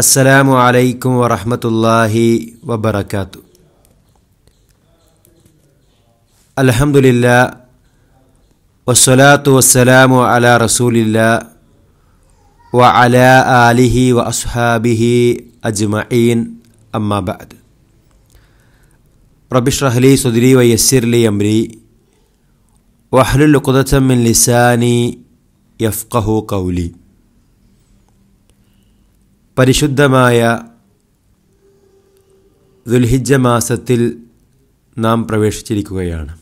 السلام عليكم ورحمة الله وبركاته الحمد لله والصلاة والسلام على رسول الله وعلى آله وأصحابه أجمعين أما بعد رب اشرح لي صدري ويسر لي أمري واحلل عقدة من لساني يفقه قولي പരിശുദ്ധമായ ദുൽഹിജ മാസത്തിൽ നാം പ്രവേശിച്ചിരിക്കുകയാണ്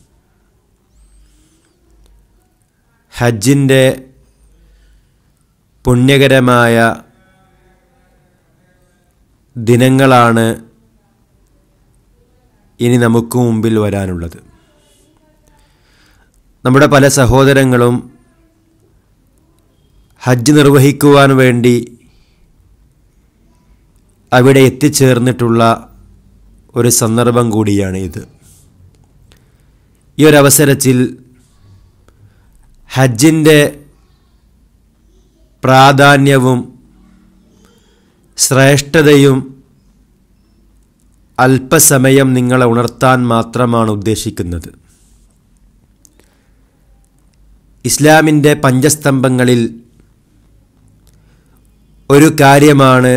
ഹജ്ജിൻ്റെ പുണ്യകരമായ ദിനങ്ങളാണ് ഇനി നമുക്ക് മുമ്പിൽ വരാനുള്ളത് നമ്മുടെ പല സഹോദരങ്ങളും ഹജ്ജ് നിർവഹിക്കുവാൻ വേണ്ടി അവിടെ എത്തിച്ചേർന്നിട്ടുള്ള ഒരു സന്ദർഭം കൂടിയാണ് ഇത് ഈ ഒരവസരത്തിൽ ഹജ്ജിൻ്റെ പ്രാധാന്യവും ശ്രേഷ്ഠതയും അല്പസമയം നിങ്ങളെ ഉണർത്താൻ മാത്രമാണ് ഉദ്ദേശിക്കുന്നത് ഇസ്ലാമിൻ്റെ പഞ്ചസ്തംഭങ്ങളിൽ ഒരു കാര്യമാണ്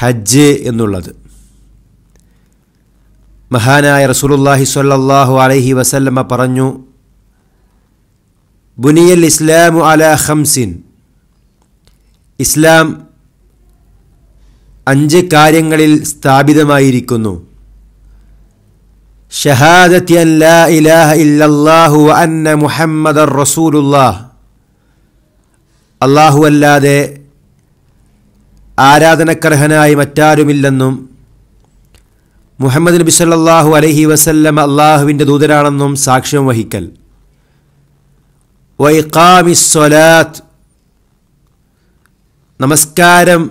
ഹജ്ജ് എന്നുള്ളത് മഹാനായ റസൂലുള്ളാഹി സ്വല്ലല്ലാഹു അലൈഹി വസല്ലമ പറഞ്ഞു ബുനിയൽ ഇസ്ലാമു അല ഖംസിൻ ഇസ്ലാം അഞ്ച് കാര്യങ്ങളിൽ സ്ഥാപിതമായിരിക്കുന്നു ഷഹാദത്തി അൻ ലാ ഇലാഹ ഇല്ലല്ലാഹു വ മുഹമ്മദർ റസൂലുല്ലാഹ് അല്ലാഹു അല്ലാതെ ആരാധനക്കർഹനായി മറ്റാരുമില്ലെന്നും മുഹമ്മദ് നബി സല്ലാഹു അലഹി വസല്ലം അള്ളാഹുവിൻ്റെ ദൂതരാണെന്നും സാക്ഷ്യം വഹിക്കൽ വൈക്കാമിസ്വലാത്ത് നമസ്കാരം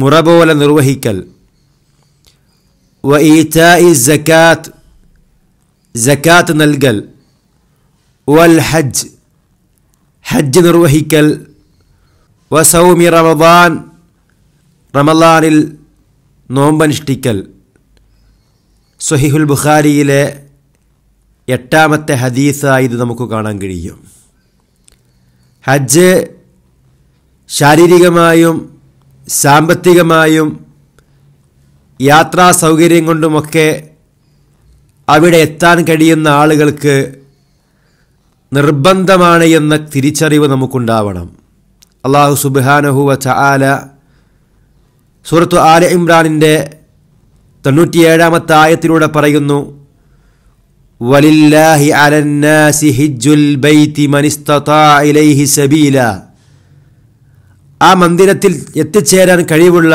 മുറ പോലെ നിർവഹിക്കൽ സക്കാത്ത് സക്കാത്ത് നൽകൽ വൽ ഹജ്ജ് ഹജ്ജ് നിർവഹിക്കൽ വസൗമി റമദാൻ റമദാനിൽ നോമ്പനുഷ്ഠിക്കൽ സൊഹിഹുൽ ബുഖാരിയിലെ എട്ടാമത്തെ ഹദീസായി ഇത് നമുക്ക് കാണാൻ കഴിയും ഹജ്ജ് ശാരീരികമായും സാമ്പത്തികമായും യാത്രാ സൗകര്യം കൊണ്ടുമൊക്കെ അവിടെ എത്താൻ കഴിയുന്ന ആളുകൾക്ക് നിർബന്ധമാണ് എന്ന തിരിച്ചറിവ് നമുക്കുണ്ടാവണം അള്ളാഹു സുബാനഹുവ ചാല സൂറത്ത് ആല ഇമ്രാനിൻ്റെ തൊണ്ണൂറ്റിയേഴാമത്തെ ആയത്തിലൂടെ പറയുന്നു അലന്നാസി മനിസ്തതാ ഇലൈഹി സബീല ആ മന്ദിരത്തിൽ എത്തിച്ചേരാൻ കഴിവുള്ള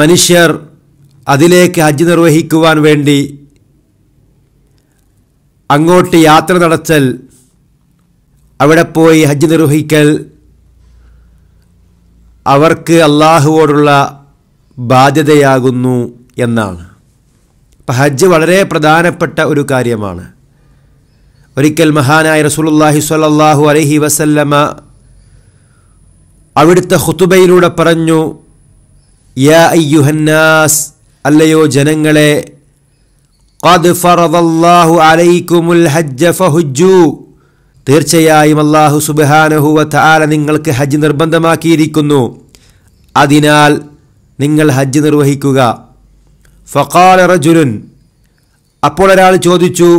മനുഷ്യർ അതിലേക്ക് ഹജ്ജ് നിർവഹിക്കുവാൻ വേണ്ടി അങ്ങോട്ട് യാത്ര നടത്തൽ അവിടെ പോയി ഹജ്ജ് നിർവഹിക്കൽ അവർക്ക് അള്ളാഹുവോടുള്ള ബാധ്യതയാകുന്നു എന്നാണ് അപ്പം ഹജ്ജ് വളരെ പ്രധാനപ്പെട്ട ഒരു കാര്യമാണ് ഒരിക്കൽ മഹാനായ റസൂലുള്ളാഹി സ്വല്ലല്ലാഹു അലഹി വസല്ലമ അവിടുത്തെ ഹുത്തുബയിലൂടെ പറഞ്ഞു യാ അയ്യുഹന്നാസ് അല്ലയോ ജനങ്ങളെ ഖദ് ഫറദല്ലാഹു അലൈക്കുമുൽ ഹജ്ജ ഫഹുജ്ജൂ തീർച്ചയായും അള്ളാഹു സുബഹാനഹുവ താല നിങ്ങൾക്ക് ഹജ്ജ് നിർബന്ധമാക്കിയിരിക്കുന്നു അതിനാൽ നിങ്ങൾ ഹജ്ജ് നിർവഹിക്കുക ഫക്കാല റജുലുൻ അപ്പോൾ ഒരാൾ ചോദിച്ചു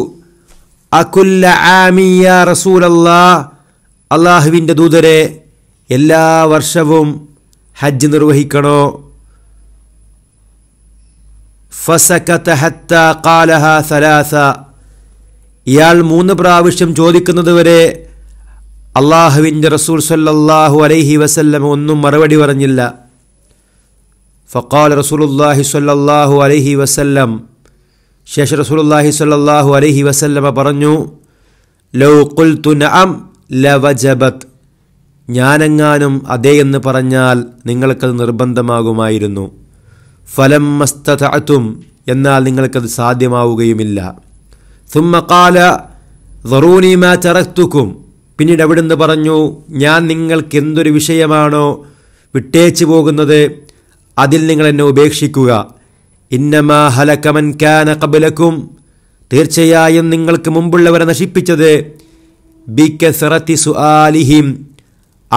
അകുല്ല ആമിയ റസൂലല്ലാ അള്ളാഹുവിൻ്റെ ദൂതരെ എല്ലാ വർഷവും ഹജ്ജ് നിർവഹിക്കണോ ഫസക്കത്ത ഹത്ത കാലഹ സലാസ ഇയാൾ മൂന്ന് പ്രാവശ്യം ചോദിക്കുന്നതുവരെ അള്ളാഹുവിൻ്റെ റസൂൽ സല്ലാഹു അലൈഹി വസല്ലം ഒന്നും മറുപടി പറഞ്ഞില്ല ഫക്കാൽ റസൂലുല്ലാഹി സല്ലാഹു അലൈഹി വസല്ലം ശേഷ റസൂലുല്ലാഹി സല്ലാഹു അലൈഹി വസല്ലമ പറഞ്ഞു ലൗ കുൽ തുനഅം ലവജബത് ഞാനെങ്ങാനും അതേ എന്ന് പറഞ്ഞാൽ നിങ്ങൾക്കത് നിർബന്ധമാകുമായിരുന്നു ഫലം മസ്തതും എന്നാൽ നിങ്ങൾക്കത് സാധ്യമാവുകയുമില്ല ദറൂനി മാ ചറക്തുക്കും പിന്നീട് അവിടുന്ന് പറഞ്ഞു ഞാൻ നിങ്ങൾക്ക് എന്തൊരു വിഷയമാണോ വിട്ടേച്ചു പോകുന്നത് അതിൽ നിങ്ങൾ എന്നെ ഉപേക്ഷിക്കുക ഇന്നമാ ഹലക്കമൻ കാന കബലക്കും തീർച്ചയായും നിങ്ങൾക്ക് മുമ്പുള്ളവരെ നശിപ്പിച്ചത് കെ സിറത്തി സുആലിഹിം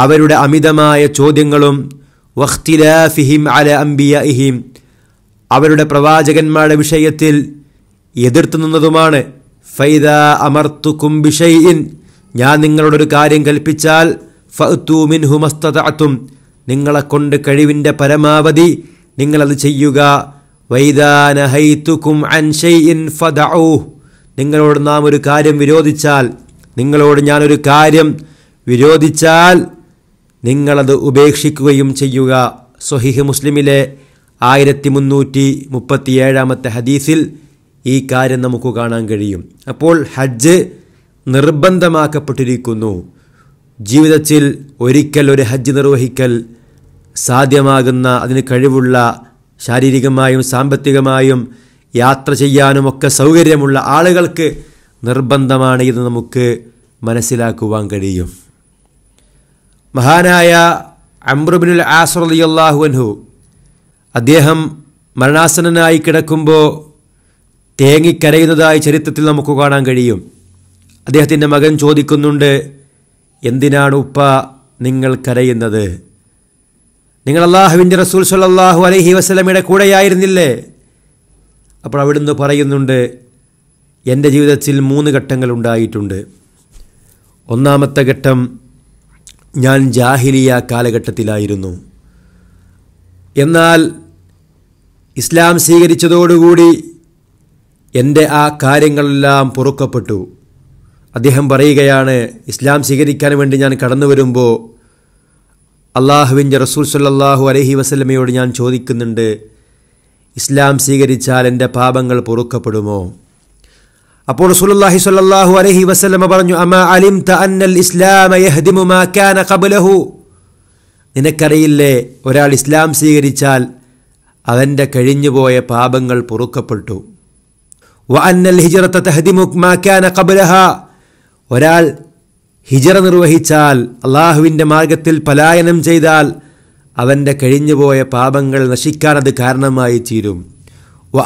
അവരുടെ അമിതമായ ചോദ്യങ്ങളും വഖ്തിലാഫിഹിം അല ഇഹിം അവരുടെ പ്രവാചകന്മാരുടെ വിഷയത്തിൽ എതിർത്തു നിന്നതുമാണ് ഫൈദ അമർത്തുക്കും ബിഷൈൻ ഞാൻ നിങ്ങളോടൊരു കാര്യം കൽപ്പിച്ചാൽ ഫഅത്തൂമിൻ നിങ്ങളെ നിങ്ങളെക്കൊണ്ട് കഴിവിൻ്റെ പരമാവധി നിങ്ങളത് ചെയ്യുക വൈദാനഹൈത്തുക്കും അൻഷൈൻ ഫദഊ നിങ്ങളോട് നാം ഒരു കാര്യം വിരോധിച്ചാൽ നിങ്ങളോട് ഞാനൊരു കാര്യം വിരോധിച്ചാൽ നിങ്ങളത് ഉപേക്ഷിക്കുകയും ചെയ്യുക സൊഹിഹ് മുസ്ലിമിലെ ആയിരത്തി മുന്നൂറ്റി മുപ്പത്തിയേഴാമത്തെ ഹദീസിൽ ഈ കാര്യം നമുക്ക് കാണാൻ കഴിയും അപ്പോൾ ഹജ്ജ് നിർബന്ധമാക്കപ്പെട്ടിരിക്കുന്നു ജീവിതത്തിൽ ഒരിക്കൽ ഒരു ഹജ്ജ് നിർവഹിക്കൽ സാധ്യമാകുന്ന അതിന് കഴിവുള്ള ശാരീരികമായും സാമ്പത്തികമായും യാത്ര ചെയ്യാനുമൊക്കെ സൗകര്യമുള്ള ആളുകൾക്ക് നിർബന്ധമാണ് ഇത് നമുക്ക് മനസ്സിലാക്കുവാൻ കഴിയും മഹാനായ അമ്രുബിനുൽ ആസുർ അള്ളാഹുവൻഹു അദ്ദേഹം മരണാസനായി കിടക്കുമ്പോൾ തേങ്ങിക്കരയുന്നതായി ചരിത്രത്തിൽ നമുക്ക് കാണാൻ കഴിയും അദ്ദേഹത്തിൻ്റെ മകൻ ചോദിക്കുന്നുണ്ട് എന്തിനാണ് ഉപ്പ നിങ്ങൾ കരയുന്നത് നിങ്ങൾ അള്ളാഹുവിൻ്റെ റസൂൽ സല്ലാഹു അലഹി വസ്ലമിയുടെ കൂടെയായിരുന്നില്ലേ അപ്പോൾ അവിടുന്ന് പറയുന്നുണ്ട് എൻ്റെ ജീവിതത്തിൽ മൂന്ന് ഘട്ടങ്ങൾ ഉണ്ടായിട്ടുണ്ട് ഒന്നാമത്തെ ഘട്ടം ഞാൻ ജാഹിലിയ കാലഘട്ടത്തിലായിരുന്നു എന്നാൽ ഇസ്ലാം സ്വീകരിച്ചതോടുകൂടി എൻ്റെ ആ കാര്യങ്ങളെല്ലാം പൊറുക്കപ്പെട്ടു അദ്ദേഹം പറയുകയാണ് ഇസ്ലാം സ്വീകരിക്കാൻ വേണ്ടി ഞാൻ കടന്നു വരുമ്പോൾ അള്ളാഹുവിൻ്റെ റസൂൽ സല്ലാഹു അലഹി വസ്ലമയോട് ഞാൻ ചോദിക്കുന്നുണ്ട് ഇസ്ലാം സ്വീകരിച്ചാൽ എൻ്റെ പാപങ്ങൾ പൊറുക്കപ്പെടുമോ അപ്പോൾ റസൂലുള്ളാഹി സ്വല്ലല്ലാഹു അലൈഹി വസല്ലമ പറഞ്ഞു അമ അലിം അന്നൽ ഇസ്ലാം യഹ്ദിമു മാ കാന നിനക്കറിയില്ലേ ഒരാൾ ഇസ്ലാം സ്വീകരിച്ചാൽ അവൻ്റെ കഴിഞ്ഞുപോയ പാപങ്ങൾ പൊറുക്കപ്പെട്ടു വ അന്നൽ ഹിജറത്ത തഹദിമുക് മാക്കാന കബലഹ ഒരാൾ ഹിജറ നിർവഹിച്ചാൽ അള്ളാഹുവിൻ്റെ മാർഗത്തിൽ പലായനം ചെയ്താൽ അവൻ്റെ കഴിഞ്ഞുപോയ പാപങ്ങൾ നശിക്കാൻ അത് കാരണമായി തീരും വ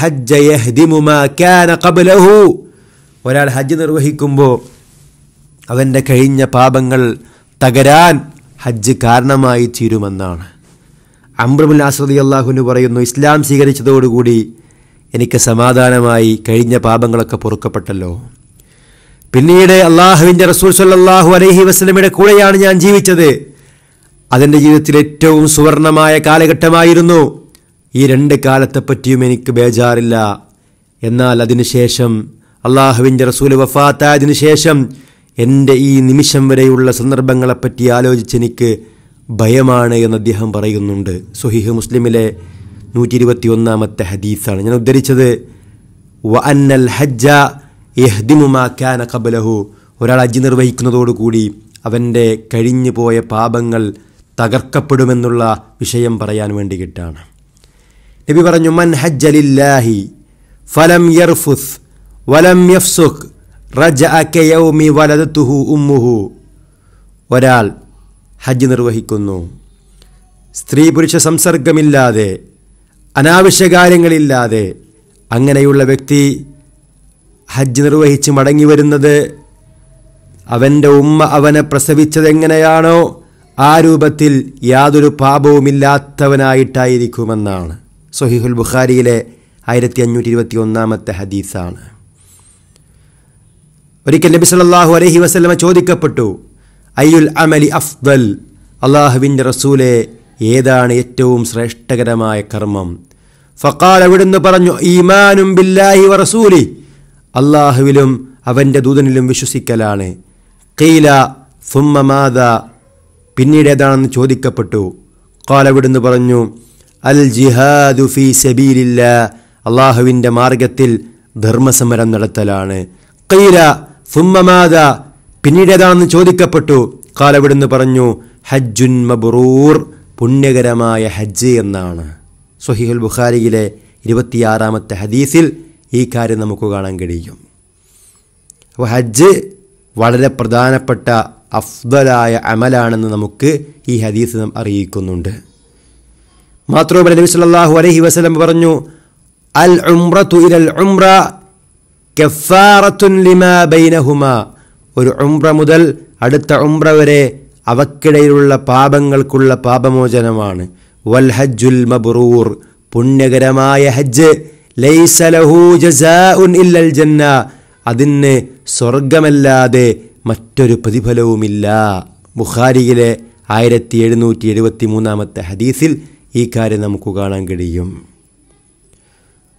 ഹജ്ജ യഹ്ദിമു മാക്കാന കബലഹു ഒരാൾ ഹജ്ജ് നിർവഹിക്കുമ്പോൾ അവൻ്റെ കഴിഞ്ഞ പാപങ്ങൾ തകരാൻ ഹജ്ജ് കാരണമായി തീരുമെന്നാണ് അംബ്രമുൽ അസ്രദി അള്ളാഹുവിന് പറയുന്നു ഇസ്ലാം സ്വീകരിച്ചതോടുകൂടി എനിക്ക് സമാധാനമായി കഴിഞ്ഞ പാപങ്ങളൊക്കെ പൊറുക്കപ്പെട്ടല്ലോ പിന്നീട് അള്ളാഹുവിൻ്റെ റസൂൽ സല്ലാഹു അലൈഹി വസ്ലമിയുടെ കൂടെയാണ് ഞാൻ ജീവിച്ചത് അതെൻ്റെ ജീവിതത്തിൽ ഏറ്റവും സുവർണമായ കാലഘട്ടമായിരുന്നു ഈ രണ്ട് കാലത്തെപ്പറ്റിയും എനിക്ക് ബേജാറില്ല എന്നാൽ അതിനുശേഷം അള്ളാഹുവിൻ്റെ റസൂൽ വഫാത്തായതിനു ശേഷം എൻ്റെ ഈ നിമിഷം വരെയുള്ള സന്ദർഭങ്ങളെപ്പറ്റി ആലോചിച്ച് എനിക്ക് ഭയമാണ് എന്ന് അദ്ദേഹം പറയുന്നുണ്ട് സുഹിഹ് മുസ്ലിമിലെ നൂറ്റി ഇരുപത്തി ഒന്നാമത്തെ ഹദീസാണ് ഞാൻ ഉദ്ധരിച്ചത് വ അന്നൽ ഹജ്ജ കാന കബലഹു ഒരാൾ ഹജ്ജ് നിർവഹിക്കുന്നതോടുകൂടി അവൻ്റെ കഴിഞ്ഞു പോയ പാപങ്ങൾ തകർക്കപ്പെടുമെന്നുള്ള വിഷയം പറയാൻ വേണ്ടി കിട്ടാണ് നബി പറഞ്ഞു മൻ ഹജ്ജലില്ലാഹി ഫലം യർഫുസ് വലം യഫ്സുഖ് റജ അക്കയൗമി വലതുഹു ഉമ്മുഹു ഒരാൾ ഹജ്ജ് നിർവഹിക്കുന്നു സ്ത്രീ പുരുഷ സംസർഗമില്ലാതെ അനാവശ്യ കാര്യങ്ങളില്ലാതെ അങ്ങനെയുള്ള വ്യക്തി ഹജ്ജ് നിർവഹിച്ച് മടങ്ങി വരുന്നത് അവൻ്റെ ഉമ്മ അവനെ പ്രസവിച്ചതെങ്ങനെയാണോ ആ രൂപത്തിൽ യാതൊരു പാപവുമില്ലാത്തവനായിട്ടായിരിക്കുമെന്നാണ് സൊഹീഹുൽ ബുഖാരിയിലെ ആയിരത്തി അഞ്ഞൂറ്റി ഇരുപത്തി ഒന്നാമത്തെ ഹദീസാണ് ഒരിക്കൽ നബി സല്ലാഹു അലഹി വസ്ലമ ചോദിക്കപ്പെട്ടു അയ്യുൽ അമലി അഫ്ദൽ അള്ളാഹുവിൻ്റെ റസൂലെ ഏതാണ് ഏറ്റവും ശ്രേഷ്ഠകരമായ കർമ്മം ഫക്കാൽ അവിടുന്ന് പറഞ്ഞു ഈമാനും ബില്ലാഹി വറസൂലി അള്ളാഹുവിലും അവൻ്റെ ദൂതനിലും വിശ്വസിക്കലാണ് കീല ഫുമ്മമാദ പിന്നീട് ഏതാണെന്ന് ചോദിക്കപ്പെട്ടു കാലവിടുന്ന് പറഞ്ഞു അൽ ജിഹാദു ഫി സബീലില്ല അള്ളാഹുവിൻ്റെ മാർഗത്തിൽ ധർമ്മസമരം നടത്തലാണ് കൈല ഫുമ്മമാദ പിന്നീട് ഏതാണെന്ന് ചോദിക്കപ്പെട്ടു കാലവിടുന്ന് പറഞ്ഞു ഹജ്ജുൻ മബറൂർ പുണ്യകരമായ ഹജ്ജ് എന്നാണ് സൊഹീഹുൽ ബുഖാരിയിലെ ഇരുപത്തിയാറാമത്തെ ഹദീസിൽ ഈ കാര്യം നമുക്ക് കാണാൻ കഴിയും അപ്പോൾ ഹജ്ജ് വളരെ പ്രധാനപ്പെട്ട അഫ്ദലായ അമലാണെന്ന് നമുക്ക് ഈ ഹദീസ് അറിയിക്കുന്നുണ്ട് മാത്രവുമല്ല നബി സല്ലാഹു അലഹി വസ്ലം പറഞ്ഞു അൽ ഉംറത്തു ഇലൽ ഉംറ കെഫാറത്തുൻ ലിമ ബൈനഹുമ ഒരു ഉംറ മുതൽ അടുത്ത ഉംറ വരെ അവക്കിടയിലുള്ള പാപങ്ങൾക്കുള്ള പാപമോചനമാണ് വൽ ഹജ്ജുൽ മബ്രൂർ പുണ്യകരമായ ഹജ്ജ് ജന്ന അതിന് സ്വർഗമല്ലാതെ മറ്റൊരു പ്രതിഫലവുമില്ല ബുഖാരിയിലെ ആയിരത്തി എഴുന്നൂറ്റി എഴുപത്തി മൂന്നാമത്തെ ഹദീസിൽ ഈ കാര്യം നമുക്ക് കാണാൻ കഴിയും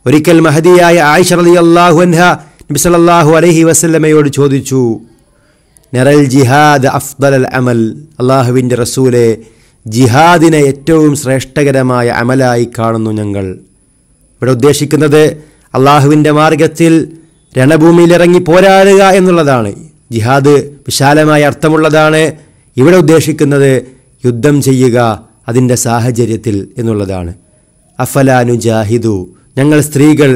ഒരിക്കൽ മഹദിയായ ആയിഷ അള്ളാഹു അൻഹ നബിസലല്ലാഹു അലഹി വസല്ലമയോട് ചോദിച്ചു നെറൽ ജിഹാദ് അഫ്ദൽ അൽ അമൽ അള്ളാഹുവിൻ്റെ റസൂലെ ജിഹാദിനെ ഏറ്റവും ശ്രേഷ്ഠകരമായ അമലായി കാണുന്നു ഞങ്ങൾ ഇവിടെ ഉദ്ദേശിക്കുന്നത് അള്ളാഹുവിൻ്റെ മാർഗത്തിൽ രണഭൂമിയിലിറങ്ങി പോരാടുക എന്നുള്ളതാണ് ജിഹാദ് വിശാലമായ അർത്ഥമുള്ളതാണ് ഇവിടെ ഉദ്ദേശിക്കുന്നത് യുദ്ധം ചെയ്യുക അതിൻ്റെ സാഹചര്യത്തിൽ എന്നുള്ളതാണ് അഫലാനു ജാഹിദു ഞങ്ങൾ സ്ത്രീകൾ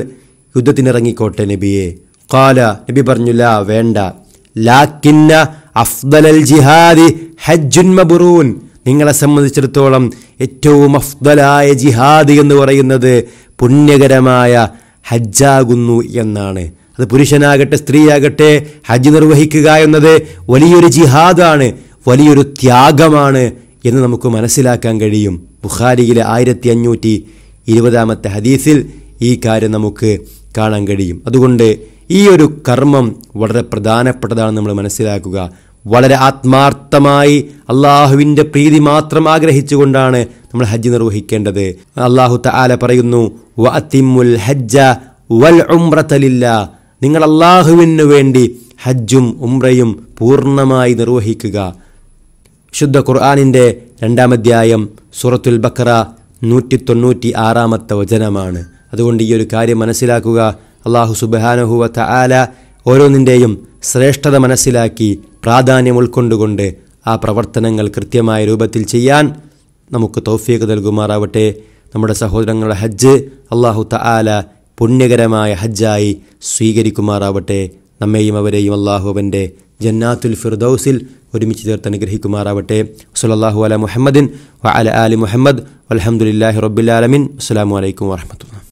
യുദ്ധത്തിനിറങ്ങിക്കോട്ടെ നബിയെ കാല നബി പറഞ്ഞില്ല വേണ്ട ലാക്കിന്ന അഫ്ദലൽ ജിഹാദി ഹജ്ജുൻ മബറൂൻ നിങ്ങളെ സംബന്ധിച്ചിടത്തോളം ഏറ്റവും അഫ്ദലായ ജിഹാദ് എന്ന് പറയുന്നത് പുണ്യകരമായ ഹജ്ജാകുന്നു എന്നാണ് അത് പുരുഷനാകട്ടെ സ്ത്രീയാകട്ടെ ഹജ്ജ് നിർവഹിക്കുക എന്നത് വലിയൊരു ജിഹാദാണ് വലിയൊരു ത്യാഗമാണ് എന്ന് നമുക്ക് മനസ്സിലാക്കാൻ കഴിയും ബുഖാരിയിലെ ആയിരത്തി അഞ്ഞൂറ്റി ഇരുപതാമത്തെ ഹദീസിൽ ഈ കാര്യം നമുക്ക് കാണാൻ കഴിയും അതുകൊണ്ട് ഈ ഒരു കർമ്മം വളരെ പ്രധാനപ്പെട്ടതാണ് നമ്മൾ മനസ്സിലാക്കുക വളരെ ആത്മാർത്ഥമായി അള്ളാഹുവിൻ്റെ പ്രീതി മാത്രം ആഗ്രഹിച്ചുകൊണ്ടാണ് നമ്മൾ ഹജ്ജ് നിർവഹിക്കേണ്ടത് അള്ളാഹു താല പറയുന്നു ഹജ്ജ വൽ നിങ്ങൾ അള്ളാഹുവിന് വേണ്ടി ഹജ്ജും ഉംറയും പൂർണ്ണമായി നിർവഹിക്കുക ശുദ്ധ ഖുർആാനിൻ്റെ രണ്ടാമധ്യായം സൂറത്തുൽ ബക്കറ നൂറ്റി തൊണ്ണൂറ്റി ആറാമത്തെ വചനമാണ് അതുകൊണ്ട് ഈ ഒരു കാര്യം മനസ്സിലാക്കുക അള്ളാഹു സുബഹാനഹുവ തആല ഓരോന്നിൻ്റെയും ശ്രേഷ്ഠത മനസ്സിലാക്കി പ്രാധാന്യം ഉൾക്കൊണ്ടുകൊണ്ട് ആ പ്രവർത്തനങ്ങൾ കൃത്യമായ രൂപത്തിൽ ചെയ്യാൻ നമുക്ക് തൗഫീഖ് നൽകുമാറാവട്ടെ നമ്മുടെ സഹോദരങ്ങളുടെ ഹജ്ജ് അള്ളാഹു തആല പുണ്യകരമായ ഹജ്ജായി സ്വീകരിക്കുമാറാവട്ടെ നമ്മെയും അവരെയും അള്ളാഹുവൻ്റെ ജന്നാത്തുൽ ഫിർദൌസിൽ ഒരുമിച്ച് ചേർത്ത് അനുഗ്രഹിക്കുമാറാവട്ടെ സുലല്ലാഹു അല മുഹമ്മദിൻ വ അല അലി മുഹമ്മദ് അലഹമുല്ലാഹി റബ്ബുലാലമിൻ അസ്സാം വലൈക്കും വാഹമത്തു